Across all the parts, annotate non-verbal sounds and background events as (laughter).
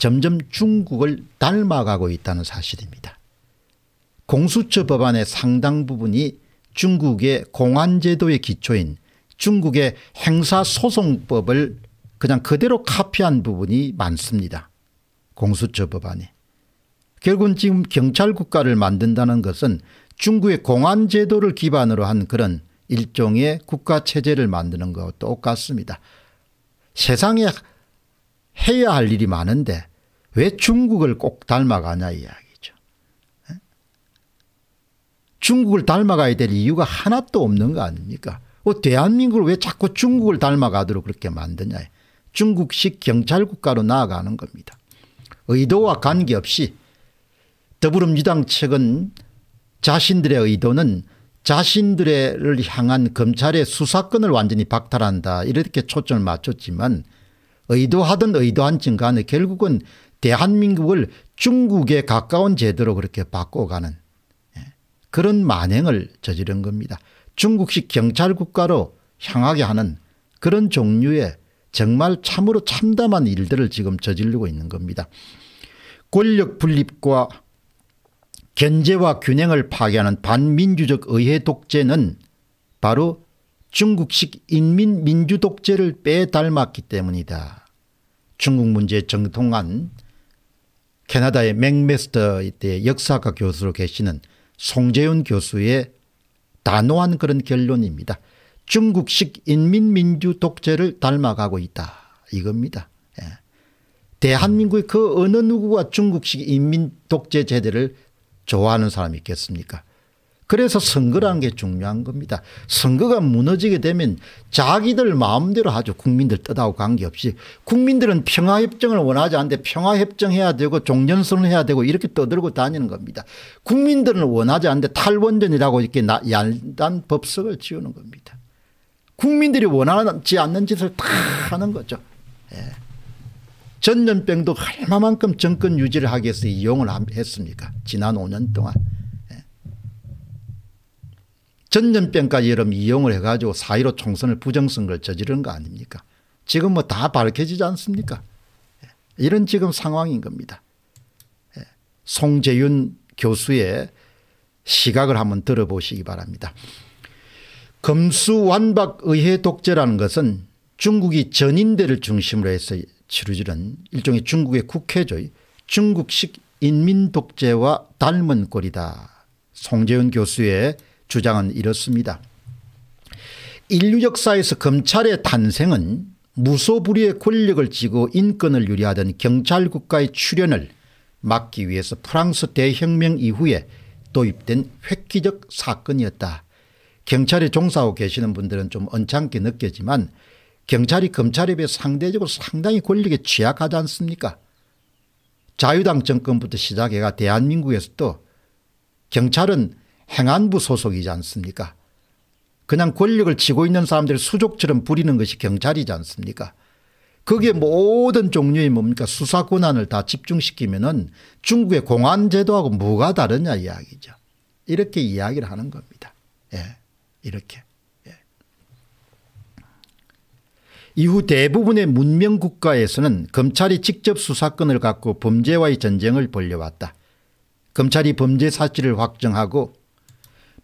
점점 중국을 닮아가고 있다는 사실입니다. 공수처 법안의 상당 부분이 중국의 공안제도의 기초인 중국의 행사소송법을 그냥 그대로 카피한 부분이 많습니다. 공수처 법안이. 결국은 지금 경찰 국가를 만든다는 것은 중국의 공안제도를 기반으로 한 그런 일종의 국가체제를 만드는 것과 똑같습니다. 세상에 해야 할 일이 많은데 왜 중국을 꼭 닮아가냐 이야기죠. 예? 중국을 닮아가야 될 이유가 하나도 없는 거 아닙니까? 뭐 대한민국을 왜 자꾸 중국을 닮아가도록 그렇게 만드냐. 중국식 경찰국가로 나아가는 겁니다. 의도와 관계없이 더불어민주당 측은 자신들의 의도는 자신들을 향한 검찰의 수사권을 완전히 박탈한다 이렇게 초점을 맞췄지만 의도하든 의도한 증간에 결국은 대한민국을 중국에 가까운 제도로 그렇게 바꿔가는 예, 그런 만행을 저지른 겁니다. 중국식 경찰국가로 향하게 하는 그런 종류의 정말 참으로 참담한 일들을 지금 저지르고 있는 겁니다. 권력 분립과 견제와 균형을 파괴하는 반민주적 의회 독재는 바로 중국식 인민민주 독재를 빼닮았기 때문이다. 중국 문제 정통한 캐나다의 맥메스터 이때 역사학과 교수로 계시는 송재윤 교수의 단호한 그런 결론입니다. 중국식 인민민주 독재를 닮아가고 있다 이겁니다. 예. 대한민국의 그 어느 누구가 중국식 인민 독재 제대를 좋아하는 사람이 있겠습니까? 그래서 선거라는 게 중요한 겁니다. 선거가 무너지게 되면 자기들 마음대로 하죠. 국민들 뜻하고 관계없이. 국민들은 평화협정을 원하지 않는데 평화협정 해야 되고 종전선언 해야 되고 이렇게 떠들고 다니는 겁니다. 국민들은 원하지 않는데 탈원전이라고 이렇게 나, 얄단 법석을 지우는 겁니다. 국민들이 원하지 않는 짓을 다 하는 거죠. 예. 전염병도 얼마만큼 정권 유지를 하기 위해서 이용을 했습니까 지난 5년 동안. 전염병까지 여러분 이용을 해가지고 사1로 총선을 부정선거를 저지른 거 아닙니까? 지금 뭐 다 밝혀지지 않습니까? 예. 이런 지금 상황인 겁니다. 예. 송재윤 교수의 시각을 한번 들어보시기 바랍니다. 검수완박의회 독재라는 것은 중국이 전인대를 중심으로 해서 치루지는 일종의 중국의 국회죠. 중국식 인민독재와 닮은 꼴이다. 송재윤 교수의 주장은 이렇습니다. 인류 역사에서 검찰의 탄생은 무소불위의 권력을 쥐고 인권을 유리하던 경찰국가의 출현을 막기 위해서 프랑스 대혁명 이후에 도입된 획기적 사건이었다. 경찰에 종사하고 계시는 분들은 좀 언짢게 느끼지만 경찰이 검찰에 비해 상대적으로 상당히 권력에 취약하지 않습니까 자유당 정권부터 시작해가 대한민국에서도 경찰은 행안부 소속이지 않습니까? 그냥 권력을 쥐고 있는 사람들 수족처럼 부리는 것이 경찰이지 않습니까? 거기에 모든 종류의 뭡니까 수사 권한을 다 집중시키면은 중국의 공안 제도하고 뭐가 다르냐 이야기죠. 이렇게 이야기를 하는 겁니다. 예. 이렇게. 예. 이후 대부분의 문명 국가에서는 검찰이 직접 수사권을 갖고 범죄와의 전쟁을 벌려왔다. 검찰이 범죄 사실을 확정하고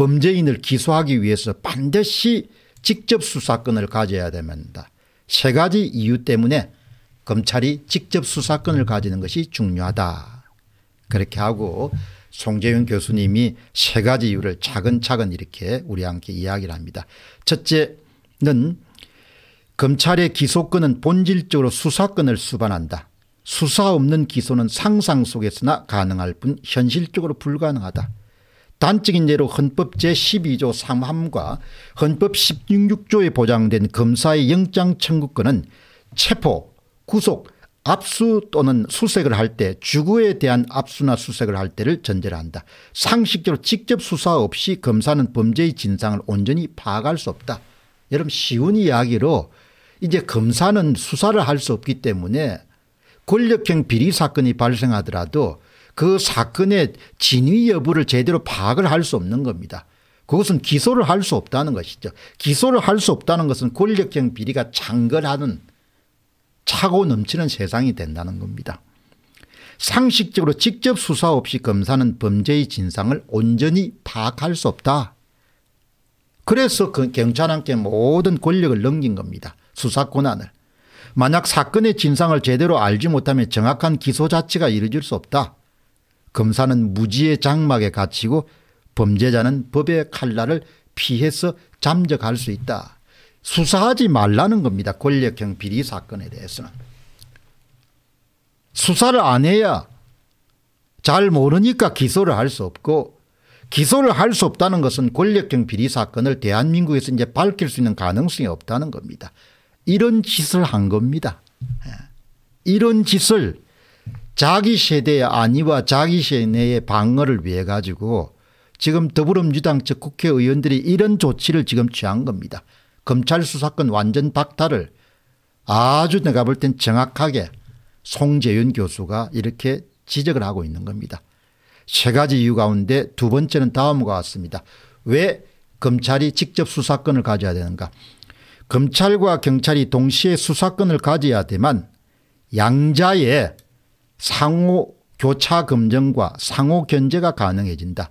범죄인을 기소하기 위해서 반드시 직접 수사권을 가져야 됩니다. 세 가지 이유 때문에 검찰이 직접 수사권을 가지는 것이 중요하다. 그렇게 하고 송재윤 교수님이 세 가지 이유를 차근차근 이렇게 우리 함께 이야기를 합니다. 첫째는 검찰의 기소권은 본질적으로 수사권을 수반한다. 수사 없는 기소는 상상 속에서나 가능할 뿐 현실적으로 불가능하다. 단적인 예로 헌법 제12조 3함과 헌법 16조에 보장된 검사의 영장 청구권은 체포, 구속, 압수 또는 수색을 할 때 주거에 대한 압수나 수색을 할 때를 전제로 한다. 상식적으로 직접 수사 없이 검사는 범죄의 진상을 온전히 파악할 수 없다. 여러분 쉬운 이야기로 이제 검사는 수사를 할 수 없기 때문에 권력형 비리 사건이 발생하더라도 그 사건의 진위 여부를 제대로 파악을 할 수 없는 겁니다. 그것은 기소를 할 수 없다는 것이죠. 기소를 할 수 없다는 것은 권력형 비리가 창궐하는 차고 넘치는 세상이 된다는 겁니다. 상식적으로 직접 수사 없이 검사는 범죄의 진상을 온전히 파악할 수 없다. 그래서 그 경찰한테 모든 권력을 넘긴 겁니다. 수사 권한을. 만약 사건의 진상을 제대로 알지 못하면 정확한 기소 자체가 이루어질 수 없다. 검사는 무지의 장막에 갇히고 범죄자는 법의 칼날을 피해서 잠적할 수 있다. 수사하지 말라는 겁니다. 권력형 비리 사건에 대해서는. 수사를 안 해야 잘 모르니까 기소를 할 수 없고 기소를 할 수 없다는 것은 권력형 비리 사건을 대한민국에서 이제 밝힐 수 있는 가능성이 없다는 겁니다. 이런 짓을 한 겁니다. 예. 이런 짓을 자기 세대의 안위와 자기 세대의 방어를 위해 가지고 지금 더불어민주당 측 국회의원들이 이런 조치를 지금 취한 겁니다. 검찰 수사권 완전 박탈을 아주 내가 볼 땐 정확하게 송재윤 교수가 이렇게 지적을 하고 있는 겁니다. 세 가지 이유 가운데 두 번째는 다음과 같습니다. 왜 검찰이 직접 수사권을 가져야 되는가 검찰과 경찰이 동시에 수사권을 가져야 되만 양자의 상호 교차 검증과 상호 견제가 가능해진다.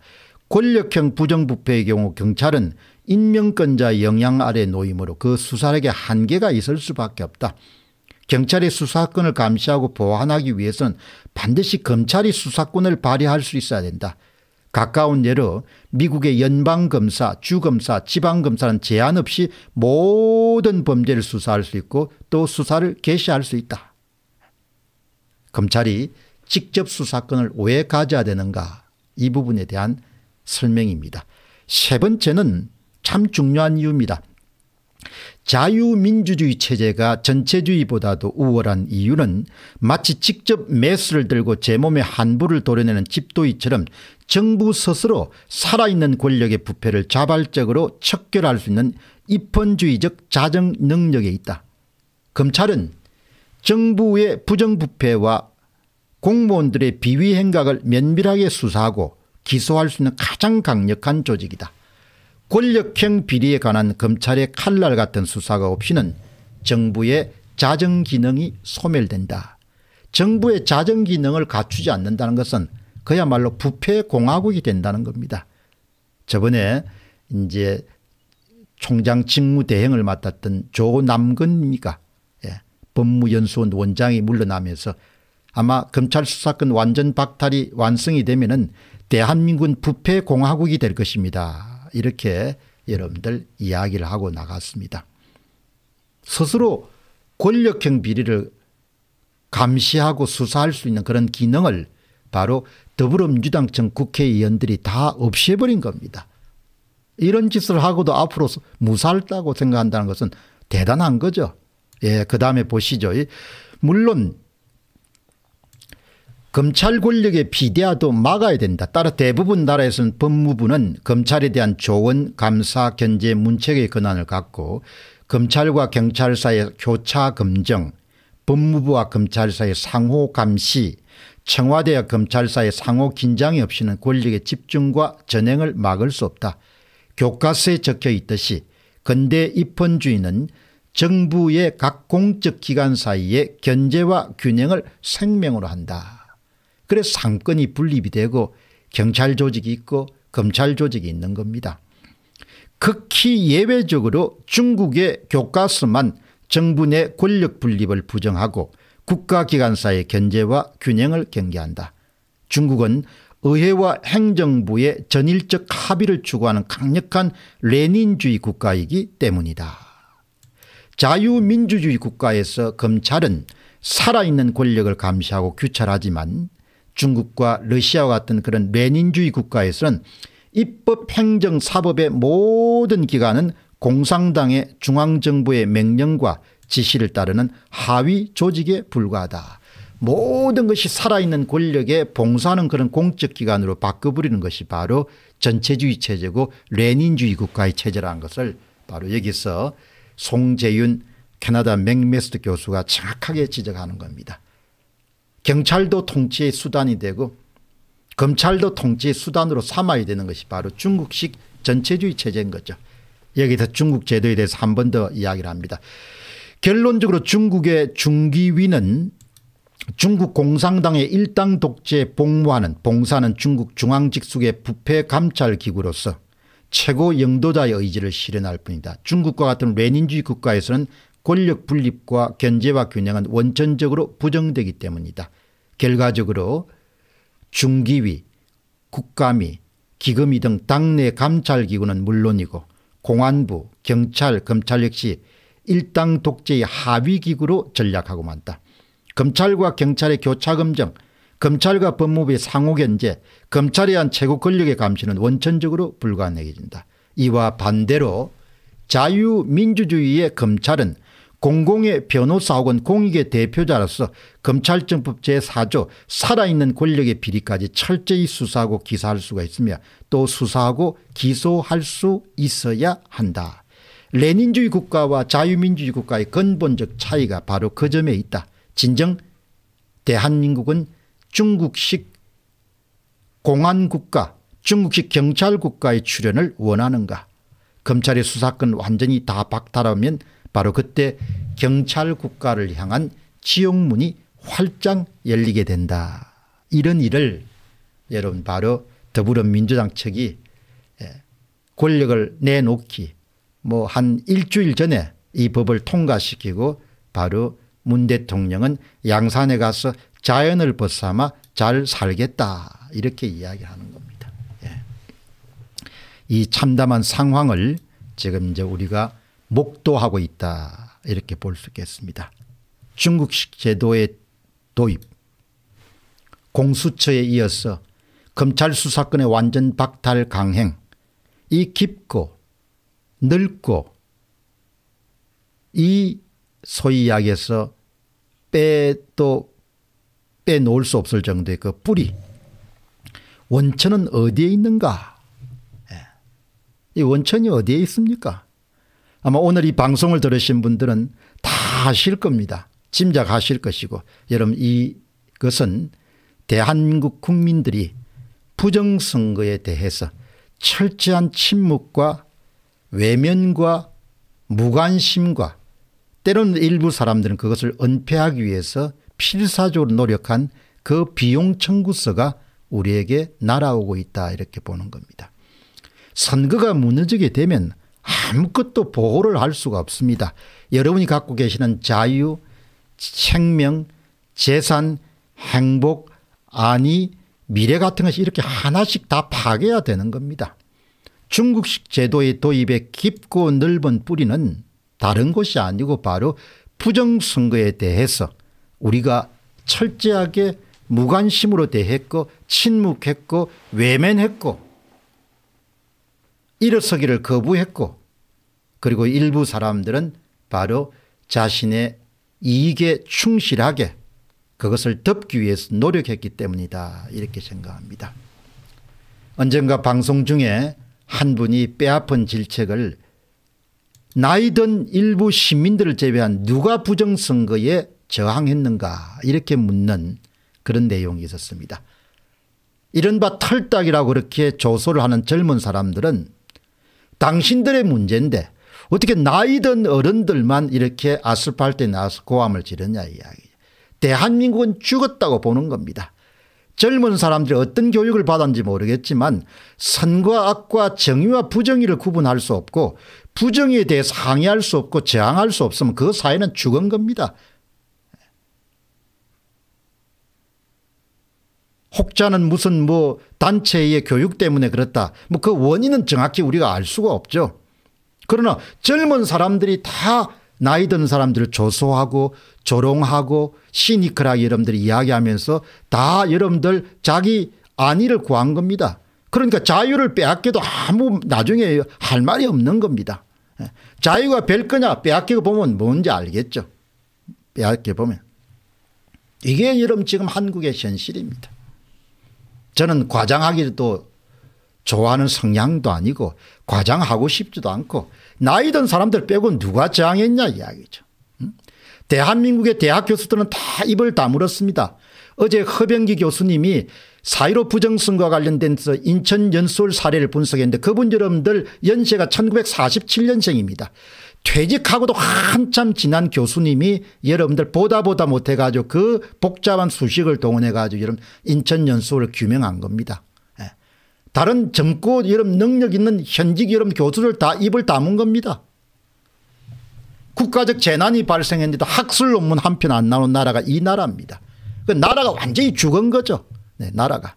권력형 부정부패의 경우 경찰은 인명권자 영향 아래 놓이므로 그 수사력에 한계가 있을 수밖에 없다. 경찰의 수사권을 감시하고 보완하기 위해서는 반드시 검찰이 수사권을 발휘할 수 있어야 된다. 가까운 예로 미국의 연방검사, 주검사, 지방검사는 제한 없이 모든 범죄를 수사할 수 있고 또 수사를 개시할 수 있다. 검찰이 직접 수사권을 왜 가져야 되는가 이 부분에 대한 설명입니다. 세 번째는 참 중요한 이유입니다. 자유민주주의 체제가 전체주의보다도 우월한 이유는 마치 직접 매수를 들고 제 몸에 한부를 도려내는 집도이처럼 정부 스스로 살아있는 권력의 부패를 자발적으로 척결할 수 있는 입헌주의적 자정 능력에 있다. 검찰은 정부의 부정부패와 공무원들의 비위 행각을 면밀하게 수사하고 기소할 수 있는 가장 강력한 조직이다. 권력형 비리에 관한 검찰의 칼날 같은 수사가 없이는 정부의 자정기능이 소멸된다. 정부의 자정기능을 갖추지 않는다는 것은 그야말로 부패공화국이 된다는 겁니다. 저번에 이제 총장 직무대행을 맡았던 조남근입니까 법무연수원 원장이 물러나면서 아마 검찰 수사권 완전 박탈이 완성이 되면은 대한민국은 부패공화국이 될 것입니다. 이렇게 여러분들 이야기를 하고 나갔습니다. 스스로 권력형 비리를 감시하고 수사할 수 있는 그런 기능을 바로 더불어민주당청 국회의원들이 다 없애버린 겁니다. 이런 짓을 하고도 앞으로 무살다고 생각한다는 것은 대단한 거죠. 예, 그 다음에 보시죠. 물론 검찰 권력의 비대화도 막아야 된다. 따라 대부분 나라에서는 법무부는 검찰에 대한 조언, 감사, 견제, 문책의 권한을 갖고 검찰과 경찰 사이의 교차 검정, 법무부와 검찰 사이의 상호 감시, 청와대와 검찰 사이의 상호 긴장이 없이는 권력의 집중과 전횡을 막을 수 없다. 교과서에 적혀 있듯이 근대 입헌주의는 정부의 각 공적 기관 사이의 견제와 균형을 생명으로 한다. 그래서 상권이 분립이 되고 경찰 조직이 있고 검찰 조직이 있는 겁니다. 극히 예외적으로 중국의 교과서만 정부 내 권력 분립을 부정하고 국가기관사의 견제와 균형을 경계한다. 중국은 의회와 행정부의 전일적 합의를 추구하는 강력한 레닌주의 국가이기 때문이다. 자유민주주의 국가에서 검찰은 살아있는 권력을 감시하고 규찰하지만 중국과 러시아와 같은 그런 레닌주의 국가에서는 입법 행정 사법의 모든 기관은 공산당의 중앙정부의 명령과 지시를 따르는 하위 조직에 불과하다. 모든 것이 살아있는 권력에 봉사하는 그런 공적기관으로 바꿔버리는 것이 바로 전체주의 체제고 레닌주의 국가의 체제라는 것을 바로 여기서 송재윤 캐나다 맥메스트 교수가 정확하게 지적하는 겁니다. 경찰도 통치의 수단이 되고 검찰도 통치의 수단으로 삼아야 되는 것이 바로 중국식 전체주의 체제인 거죠. 여기서 중국 제도에 대해서 한 번 더 이야기를 합니다. 결론적으로 중국의 중기위는 중국 공산당의 일당 독재에 복무하는 봉사는 중국 중앙직속의 부패 감찰기구로서 최고 영도자의 의지를 실현할 뿐이다. 중국과 같은 레닌주의 국가에서는 권력 분립과 견제와 균형은 원천적으로 부정되기 때문이다. 결과적으로 중기위, 국감위, 기금위 등 당내 감찰기구는 물론이고 공안부, 경찰, 검찰 역시 일당 독재의 하위기구로 전략하고 만다. 검찰과 경찰의 교차검정, 검찰과 법무부의 상호견제 검찰에 한 최고 권력의 감시는 원천적으로 불가능해진다. 이와 반대로 자유민주주의의 검찰은 공공의 변호사 혹은 공익의 대표자로서 검찰정법 제4조 살아있는 권력의 비리까지 철저히 수사하고 기사할 수가 있으며 또 수사하고 기소할 수 있어야 한다. 레닌주의 국가와 자유민주주의 국가의 근본적 차이가 바로 그 점에 있다. 진정 대한민국은 중국식 공안국가 중국식 경찰국가의 출현을 원하는가 검찰의 수사권 완전히 다 박탈하면 바로 그때 경찰국가를 향한 지옥문이 활짝 열리게 된다. 이런 일을 여러분 바로 더불어민주당 측이 예, 권력을 내놓기 뭐 한 일주일 전에 이 법을 통과시키고 바로 문 대통령은 양산에 가서 자연을 벗삼아 잘 살겠다 이렇게 이야기하는 겁니다. 예. 이 참담한 상황을 지금 이제 우리가 목도하고 있다 이렇게 볼 수 있겠습니다. 중국식 제도의 도입 공수처에 이어서 검찰 수사권의 완전 박탈 강행 이 깊고 늙고 이 소위 약에서 빼도 빼놓을 수 없을 정도의 그 뿌리 원천은 어디에 있는가 예. 이 원천이 어디에 있습니까 아마 오늘 이 방송을 들으신 분들은 다 아실 겁니다 짐작하실 것이고 여러분 이것은 대한국 국민들이 부정선거에 대해서 철저한 침묵과 외면과 무관심과 때로는 일부 사람들은 그것을 은폐하기 위해서 필사적으로 노력한 그 비용 청구서가 우리에게 날아오고 있다 이렇게 보는 겁니다. 선거가 무너지게 되면 아무것도 보호를 할 수가 없습니다. 여러분이 갖고 계시는 자유, 생명, 재산, 행복, 안위, 미래 같은 것이 이렇게 하나씩 다 파괴가 되는 겁니다. 중국식 제도의 도입의 깊고 넓은 뿌리는 다른 것이 아니고 바로 부정선거에 대해서 우리가 철저하게 무관심으로 대했고 침묵했고 외면했고 일어서기를 거부했고 그리고 일부 사람들은 바로 자신의 이익에 충실하게 그것을 덮기 위해서 노력했기 때문이다 이렇게 생각합니다. 언젠가 방송 중에 한 분이 빼앗은 질책을 나이든 일부 시민들을 제외한 누가 부정선거에 저항했는가 이렇게 묻는 그런 내용이 있었습니다. 이른바 털딱이라고 그렇게 조소를 하는 젊은 사람들은 당신들의 문제인데 어떻게 나이든 어른들만 이렇게 아스팔트에 나와서 고함을 지르냐 이야기 대한민국은 죽었다고 보는 겁니다. 젊은 사람들이 어떤 교육을 받았는지 모르겠지만 선과 악과 정의와 부정의를 구분할 수 없고 부정의에 대해 상의할 수 없고 저항할 수 없으면 그 사회는 죽은 겁니다. 혹자는 무슨 뭐 단체의 교육 때문에 그렇다. 뭐 그 원인은 정확히 우리가 알 수가 없죠. 그러나 젊은 사람들이 다 나이 든 사람들을 조소하고 조롱하고 시니컬하게 여러분들이 이야기하면서 다 여러분들 자기 안위를 구한 겁니다. 그러니까 자유를 빼앗겨도 아무 나중에 할 말이 없는 겁니다. 예. 자유가 별 거냐 빼앗기고 보면 뭔지 알겠죠. 빼앗겨 보면. 이게 여러분 지금 한국의 현실입니다. 저는 과장하기도 좋아하는 성향도 아니고 과장하고 싶지도 않고 나이든 사람들 빼고 누가 저항했냐 이야기죠. 대한민국의 대학 교수들은 다 입을 다물었습니다. 어제 허병기 교수님이 사이로 부정선거와 관련된서 인천 연수울 사례를 분석했는데 그분 여러분들 연세가 1947년생입니다. 퇴직하고도 한참 지난 교수님이 여러분들 보다 보다 못해가지고 그 복잡한 수식을 동원해가지고 여러분 인천연수를 규명한 겁니다. 예. 다른 젊고 여러분 능력 있는 현직 여러분 교수들 다 입을 다문 겁니다. 국가적 재난이 발생했는데도 학술 논문 한 편 안 나온 나라가 이 나라입니다. 그 나라가 완전히 죽은 거죠. 네, 나라가.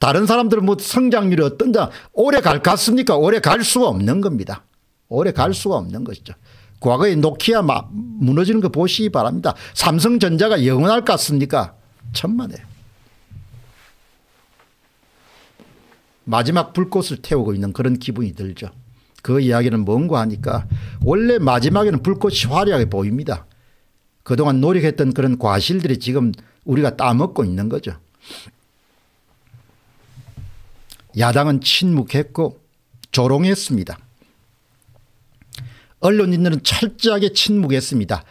다른 사람들은 뭐 성장률이 어떤지 오래 갈 것 같습니까? 오래 갈 수가 없는 겁니다. 오래 갈 수가 없는 것이죠. 과거에 노키아 마, 무너지는 거 보시기 바랍니다. 삼성전자가 영원할 것 같습니까? 천만에. 마지막 불꽃을 태우고 있는 그런 기분이 들죠. 그 이야기는 뭔가 하니까 원래 마지막에는 불꽃이 화려하게 보입니다. 그동안 노력했던 그런 과실들이 지금 우리가 따먹고 있는 거죠. 야당은 침묵했고 조롱했습니다. 언론인들은 철저하게 침묵했습니다.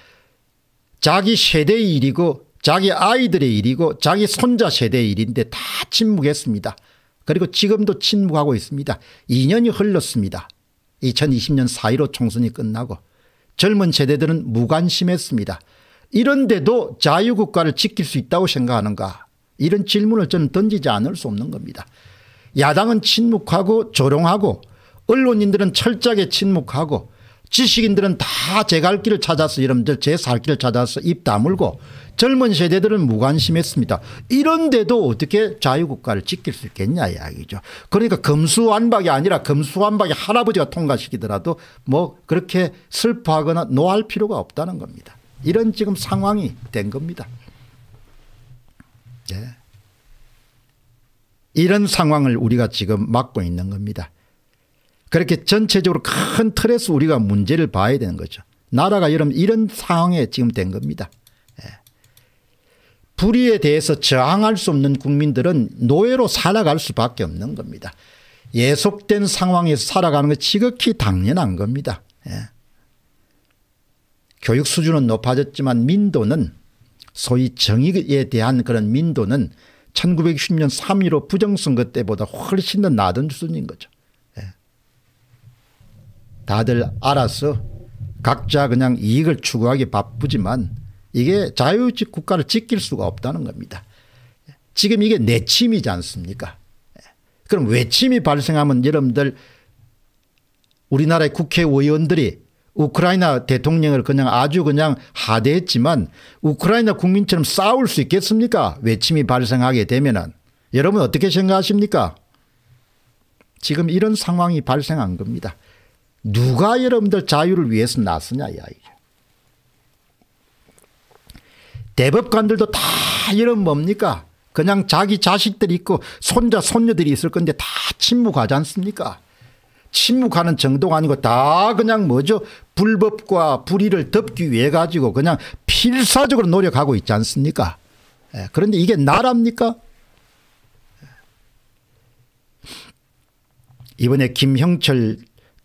자기 세대의 일이고 자기 아이들의 일이고 자기 손자 세대의 일인데 다 침묵했습니다. 그리고 지금도 침묵하고 있습니다. 2년이 흘렀습니다. 2020년 4.15 총선이 끝나고 젊은 세대들은 무관심했습니다. 이런데도 자유국가를 지킬 수 있다고 생각하는가 이런 질문을 저는 던지지 않을 수 없는 겁니다. 야당은 침묵하고 조롱하고 언론인들은 철저하게 침묵하고 지식인들은 다 제 갈 길을 찾아서 여러분들 제 살 길을 찾아서 입 다물고 젊은 세대들은 무관심했습니다. 이런데도 어떻게 자유국가를 지킬 수 있겠냐 이야기죠. 그러니까 금수완박이 아니라 금수완박이 할아버지가 통과시키더라도 뭐 그렇게 슬퍼하거나 노할 필요가 없다는 겁니다. 이런 지금 상황이 된 겁니다. 네. 이런 상황을 우리가 지금 막고 있는 겁니다. 그렇게 전체적으로 큰 틀에서 우리가 문제를 봐야 되는 거죠. 나라가 여러분 이런 상황에 지금 된 겁니다. 예. 불의에 대해서 저항할 수 없는 국민들은 노예로 살아갈 수밖에 없는 겁니다. 예속된 상황에서 살아가는 것 지극히 당연한 겁니다. 예. 교육 수준은 높아졌지만 민도는 소위 정의에 대한 그런 민도는 1 9 1 0년3.15 부정선거 때보다 훨씬 더 낮은 수준인 거죠. 다들 알아서 각자 그냥 이익을 추구하기 바쁘지만 이게 자유직 국가를 지킬 수가 없다는 겁니다. 지금 이게 내침이지 않습니까? 그럼 외침이 발생하면 여러분들 우리나라의 국회의원들이 우크라이나 대통령을 그냥 아주 그냥 하대했지만 우크라이나 국민처럼 싸울 수 있겠습니까? 외침이 발생하게 되면은 여러분 어떻게 생각하십니까? 지금 이런 상황이 발생한 겁니다. 누가 여러분들 자유를 위해서 났으냐 이야기죠. 대법관들도 다 이런 뭡니까? 그냥 자기 자식들 있고 손자 손녀들이 있을 건데 다 침묵하지 않습니까? 침묵하는 정도가 아니고 다 그냥 뭐죠? 불법과 불의를 덮기 위해 가지고 그냥 필사적으로 노력하고 있지 않습니까? 예, 그런데 이게 나랍니까? 이번에 김형철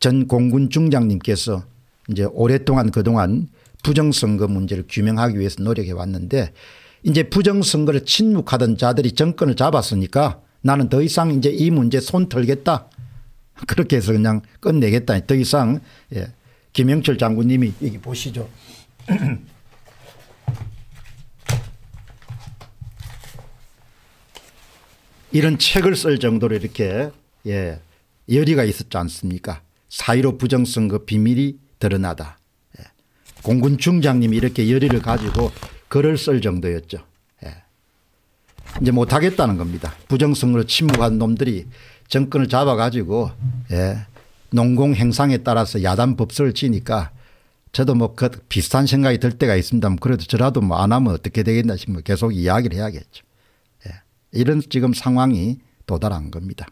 전 공군 중장님께서 이제 오랫동안 그동안 부정선거 문제를 규명하기 위해서 노력해 왔는데 이제 부정선거를 침묵하던 자들이 정권을 잡았으니까 나는 더 이상 이제 이 문제 손 털겠다. (laughs) 그렇게 해서 그냥 끝내겠다. 더 이상 예. 김영철 장군님이 여기 보시죠. (clears throat) 이런 책을 쓸 정도로 이렇게 예, 열의가 있었지 않습니까? 사1로 부정선거 그 비밀이 드러나다. 예. 공군 중장님이 이렇게 열의를 가지고 글을 쓸 정도였죠. 예. 이제 못하겠다는 겁니다. 부정선거로 침묵한 놈들이 정권을 잡아가지고 예, 농공 행상에 따라서 야단 법설을 치니까 저도 뭐 그 비슷한 생각이 들 때가 있습니다 그래도 저라도 뭐 안 하면 어떻게 되겠나 싶으면 계속 이야기를 해야겠죠. 이런 지금 상황이 도달한 겁니다.